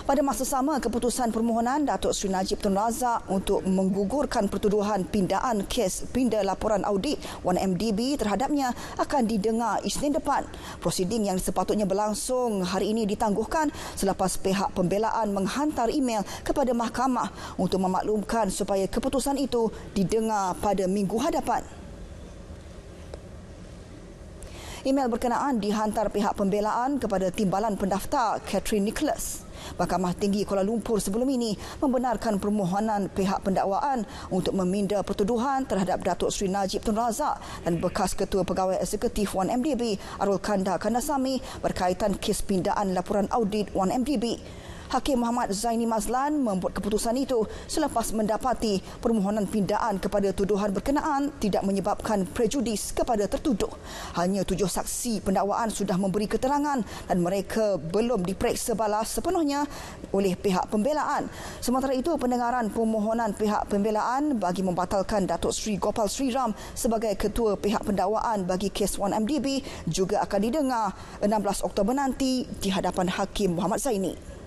Pada masa sama, keputusan permohonan Datuk Sri Najib Tun Razak untuk menggugurkan pertuduhan pindaan kes pinda laporan audit 1MDB terhadapnya akan didengar Isnin depan. Prosiding yang sepatutnya berlangsung hari ini ditangguhkan selepas pihak pembelaan menghantar email kepada mahkamah untuk memaklumkan supaya keputusan itu didengar pada minggu hadapan. Email berkenaan dihantar pihak pembelaan kepada timbalan pendaftar Catherine Nicholas. Mahkamah Tinggi Kuala Lumpur sebelum ini membenarkan permohonan pihak pendakwaan untuk meminda pertuduhan terhadap Datuk Sri Najib Tun Razak dan bekas Ketua Pegawai Eksekutif 1MDB Arul Kanda Kandasami berkaitan kes pindaan laporan audit 1MDB. Hakim Muhammad Zaini Mazlan membuat keputusan itu selepas mendapati permohonan pindaan kepada tuduhan berkenaan tidak menyebabkan prejudis kepada tertuduh. Hanya tujuh saksi pendakwaan sudah memberi keterangan dan mereka belum diperiksa balas sepenuhnya oleh pihak pembelaan. Sementara itu, pendengaran permohonan pihak pembelaan bagi membatalkan Datuk Sri Gopal Sri Ram sebagai ketua pihak pendakwaan bagi kes 1MDB juga akan didengar 16 Oktober nanti di hadapan Hakim Muhammad Zaini.